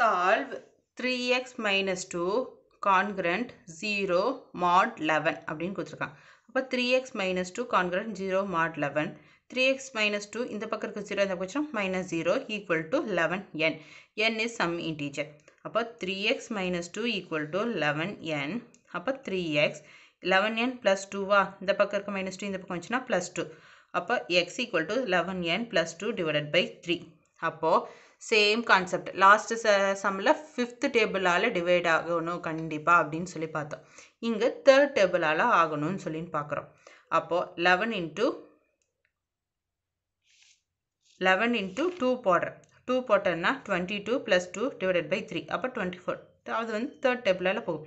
solve three x minus two congruent zero mod eleven அப்படின்னு கொடுத்துருக்காங்க அப்போ three x minus two mod zero mod eleven three x minus two இந்த பக்கம் இருக்க இந்த பட்சம் minus zero equal to eleven n n is some integer அப்போ three x minus two equal to eleven n அப்போ three x eleven n plus டூவா இந்த பக்கம் இருக்க மைனஸ் டூ இந்த பக்கம் வந்துச்சுன்னா ப்ளஸ் டூ அப்போ x equal to eleven n plus two divided by three அப்போது சேம் கான்செப்ட் லாஸ்ட்டு ச சம்மில் ஃபிஃப்த்து டேபிளால் டிவைட் ஆகணும் கண்டிப்பாக அப்படின்னு சொல்லி பார்த்தோம் இங்கே தேர்ட் டேபிளால் ஆகணும்னு சொல்லின்னு பார்க்குறோம் அப்போது eleven into eleven into two போடுறேன் டூ போட்டேன்னா twenty two plus two divided by three அப்போ டுவெண்ட்டி ஃபோர் அது வந்து தேர்ட் டேபிளால் போகும்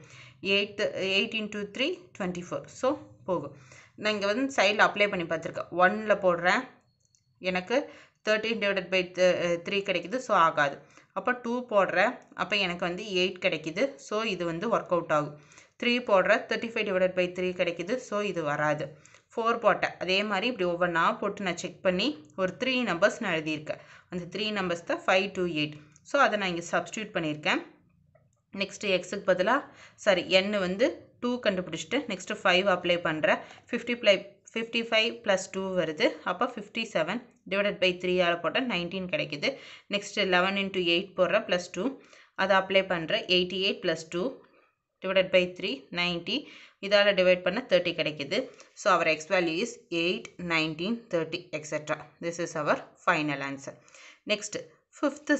eight eight into three twenty four so போகும் நான் இங்கே வந்து சைடில் அப்ளை பண்ணி பார்த்துருக்கேன் ஒன்னில் போடுறேன் எனக்கு தேர்ட்டீன் டிவைடட் பை த்ரீ கிடைக்குது ஸோ ஆகாது அப்போ டூ போடுறேன் அப்போ எனக்கு வந்து எயிட் கிடைக்குது ஸோ இது வந்து ஒர்க் அவுட் ஆகும் த்ரீ போடுற thirty five divided by three கிடைக்குது ஸோ இது வராது ஃபோர் போட்டேன் அதே மாதிரி இப்படி ஒவ்வொன்றா போட்டு நான் செக் பண்ணி ஒரு த்ரீ நம்பர்ஸ் நான் எழுதியிருக்கேன் அந்த த்ரீ நம்பர்ஸ் தான் ஃபைவ் டூ எயிட் ஸோ அதை நான் இங்கே சப்ஸ்டியூட் பண்ணியிருக்கேன் நெக்ஸ்ட்டு எக்ஸுக்கு பதிலாக சாரி என்னு வந்து டூ கண்டுபிடிச்சிட்டு நெக்ஸ்ட்டு ஃபைவ் அப்ளை பண்ணுறேன் fifty ply fifty five plus two வருது அப்போ 57 செவன் by பை த்ரீயால் போட்டால் நைன்டீன் கடைக்கிது நெக்ஸ்ட்டு லெவன் into எயிட் போடுற ப்ளஸ் டூ அதை அப்ளை பண்ணுற eighty eight plus two by by three ninety இதால் டிவைட் பண்ண தேர்ட்டி கிடைக்குது so our x value is eight nineteen thirty etc this is our final answer next fifth